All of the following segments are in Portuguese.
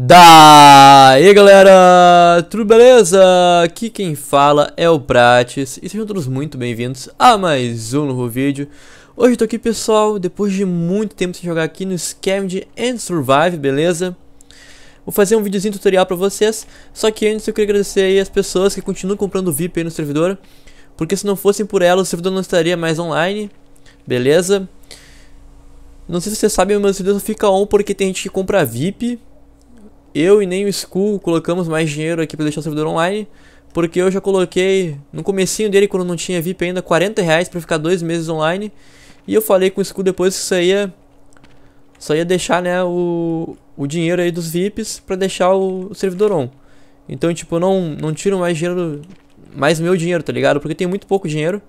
Daí galera, tudo beleza? Aqui quem fala é o Prates e sejam todos muito bem-vindos a mais um novo vídeo Hoje eu tô aqui pessoal, depois de muito tempo sem jogar aqui no Scavenge and Survive, beleza? Vou fazer um videozinho tutorial pra vocês, só que antes eu queria agradecer aí as pessoas que continuam comprando VIP aí no servidor Porque se não fossem por elas o servidor não estaria mais online, beleza? Não sei se vocês sabem, mas o servidor fica on porque tem gente que compra VIP eu e nem o Skull colocamos mais dinheiro aqui para deixar o servidor online, porque eu já coloquei no comecinho dele, quando não tinha VIP ainda, 40 reais para ficar dois meses online, e eu falei com o Skull depois que isso ia, só ia deixar né, o, o dinheiro aí dos VIPs para deixar o, o servidor on. Então, tipo, não, não tiro mais dinheiro, mais meu dinheiro, tá ligado? Porque tem muito pouco dinheiro.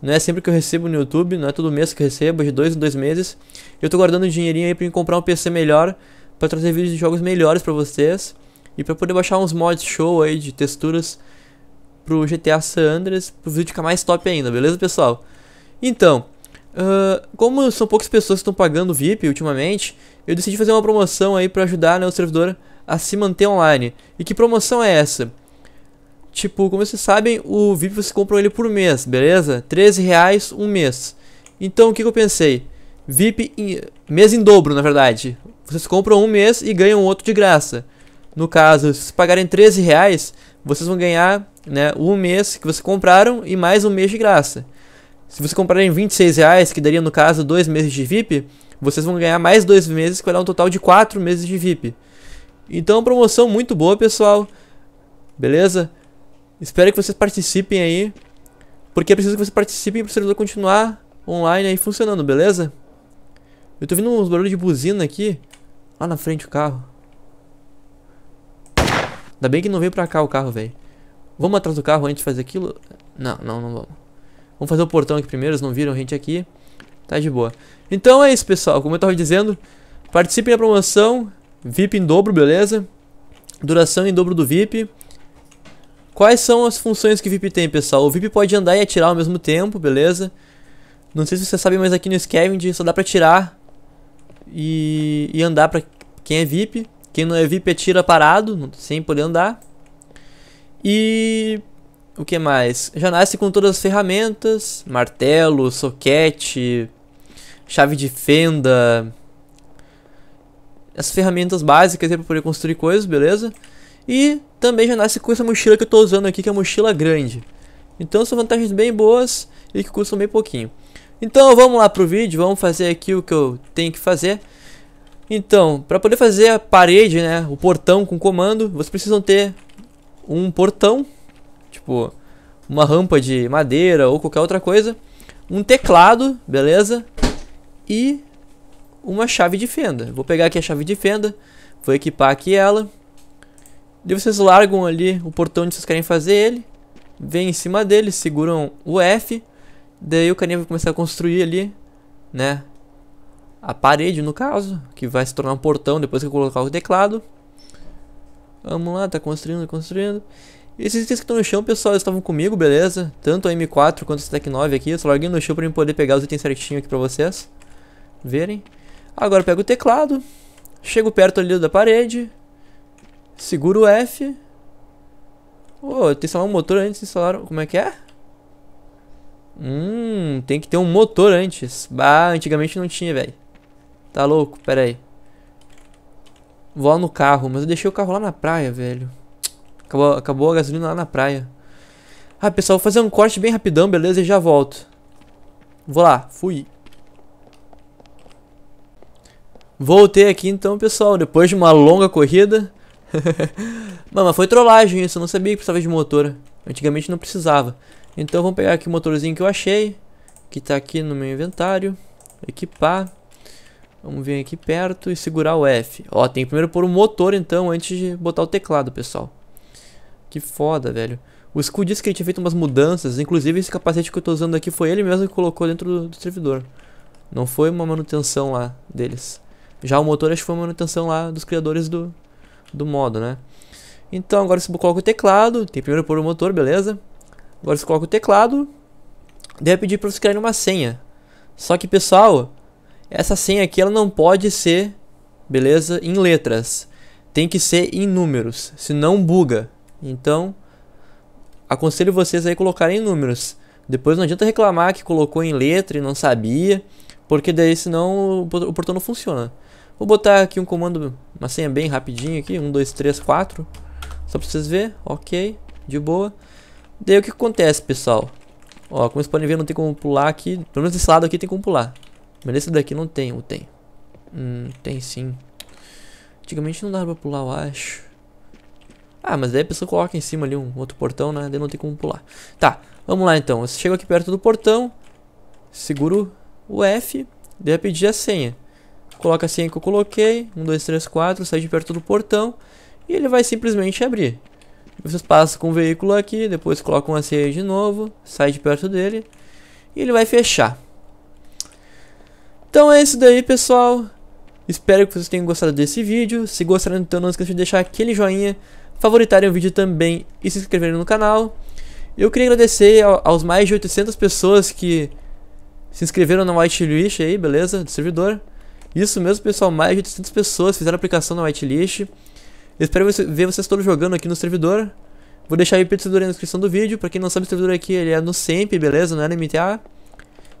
Não é sempre que eu recebo no YouTube, não é todo mês que eu recebo, é de dois em dois meses. Eu tô guardando dinheirinho aí pra me comprar um PC melhor, para trazer vídeos de jogos melhores para vocês e para poder baixar uns mods show aí de texturas pro GTA San Andreas, pro vídeo ficar mais top ainda, beleza, pessoal? Então, uh, como são poucas pessoas que estão pagando VIP ultimamente, eu decidi fazer uma promoção aí para ajudar né, o servidor a se manter online. E que promoção é essa? Tipo, como vocês sabem, o VIP vocês compram ele por mês, beleza? 13 reais um mês. Então, o que, que eu pensei? VIP em, mês em dobro, na verdade. Vocês compram um mês e ganham outro de graça. No caso, se pagarem 13 reais, vocês vão ganhar né, um mês que vocês compraram e mais um mês de graça. Se vocês comprarem 26 reais, que daria no caso dois meses de VIP, vocês vão ganhar mais dois meses, que vai dar um total de quatro meses de VIP. Então, promoção muito boa, pessoal. Beleza? Espero que vocês participem aí, porque é preciso que vocês participem para o servidor continuar online aí funcionando, beleza? Eu tô vendo uns barulhos de buzina aqui. Lá na frente o carro. Ainda bem que não veio pra cá o carro, velho. Vamos atrás do carro antes de fazer aquilo? Não, não, não vamos. Vamos fazer o portão aqui primeiro, eles não viram a gente aqui. Tá de boa. Então é isso, pessoal. Como eu tava dizendo, participem da promoção. VIP em dobro, beleza? Duração em dobro do VIP. Quais são as funções que o VIP tem, pessoal? O VIP pode andar e atirar ao mesmo tempo, beleza? Não sei se vocês sabem, mas aqui no Scavenge só dá pra tirar e, e andar para quem é VIP. Quem não é VIP é tira parado, sem poder andar. E o que mais? Já nasce com todas as ferramentas: martelo, soquete, chave de fenda, as ferramentas básicas para poder construir coisas, beleza? E também já nasce com essa mochila que eu estou usando aqui, que é a mochila grande. Então são vantagens bem boas e que custam bem pouquinho. Então vamos lá pro vídeo, vamos fazer aqui o que eu tenho que fazer. Então, para poder fazer a parede, né, o portão com comando, vocês precisam ter um portão, tipo uma rampa de madeira ou qualquer outra coisa, um teclado, beleza? E uma chave de fenda. Vou pegar aqui a chave de fenda, vou equipar aqui ela. E vocês largam ali o portão onde vocês querem fazer ele, vem em cima dele, seguram o F Daí o caninho vai começar a construir ali, né? A parede, no caso, que vai se tornar um portão depois que eu colocar o teclado. Vamos lá, tá construindo, construindo. esses itens que estão no chão, pessoal, estavam comigo, beleza? Tanto a M4 quanto esse Tec 9 aqui. Eu só larguei no chão pra eu poder pegar os itens certinho aqui pra vocês verem. Agora pego o teclado, chego perto ali da parede, seguro o F. Oh, tem que instalar um motor antes de instalar. Como é que é? tem que ter um motor antes. Bah, antigamente não tinha, velho. Tá louco? Pera aí. Vou lá no carro, mas eu deixei o carro lá na praia, velho. Acabou, acabou a gasolina lá na praia. Ah, pessoal, vou fazer um corte bem rapidão, beleza? E já volto. Vou lá, fui. Voltei aqui então, pessoal, depois de uma longa corrida. Mano, mas foi trollagem isso, eu não sabia que precisava de motor. Antigamente não precisava. Então vamos pegar aqui o motorzinho que eu achei que está aqui no meu inventário, equipar, vamos vir aqui perto e segurar o F. Ó, tem que primeiro pôr o motor então, antes de botar o teclado, pessoal. Que foda, velho. O Scud disse que ele tinha feito umas mudanças, inclusive esse capacete que eu tô usando aqui foi ele mesmo que colocou dentro do, do servidor. Não foi uma manutenção lá deles. Já o motor acho que foi uma manutenção lá dos criadores do, do modo, né? Então agora você coloca o teclado, tem primeiro pôr o motor, beleza? Agora você coloca o teclado Daí eu pedi para vocês criarem uma senha. Só que, pessoal, essa senha aqui ela não pode ser, beleza, em letras. Tem que ser em números, senão buga. Então, aconselho vocês aí colocarem em números. Depois não adianta reclamar que colocou em letra e não sabia, porque daí senão o portão não funciona. Vou botar aqui um comando, uma senha bem rapidinho aqui, 1, 2, 3, 4, só pra vocês verem, ok, de boa. Daí o que acontece, pessoal? Ó, como vocês podem ver, não tem como pular aqui. Pelo menos desse lado aqui tem como pular. Mas nesse daqui não tem, ou tem? Hum, tem sim. Antigamente não dava pra pular, eu acho. Ah, mas daí a pessoa coloca em cima ali um outro portão, né? Daí não tem como pular. Tá, vamos lá então. você chego aqui perto do portão, seguro o F, daí pedir a senha. Coloca a senha que eu coloquei, 1, 2, 3, 4, sai de perto do portão e ele vai simplesmente abrir. Vocês passam com o veículo aqui, depois colocam a ceia de novo, sai de perto dele e ele vai fechar. Então é isso daí, pessoal. Espero que vocês tenham gostado desse vídeo. Se gostaram, então não esqueçam de deixar aquele joinha, favoritarem o vídeo também e se inscreverem no canal. Eu queria agradecer aos mais de 800 pessoas que se inscreveram na whitelist aí, beleza? Do servidor. Isso mesmo, pessoal, mais de 800 pessoas fizeram aplicação na whitelist espero ver vocês todos jogando aqui no servidor. Vou deixar o servidor aí na descrição do vídeo. Pra quem não sabe, o servidor aqui ele é no SEMP, beleza? Não é no MTA.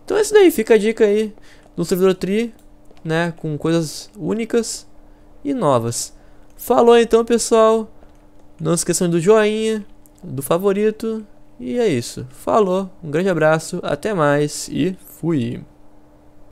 Então é isso daí, fica a dica aí. No servidor Tri, né? Com coisas únicas e novas. Falou então, pessoal. Não se esqueçam do joinha, do favorito. E é isso. Falou, um grande abraço, até mais e fui.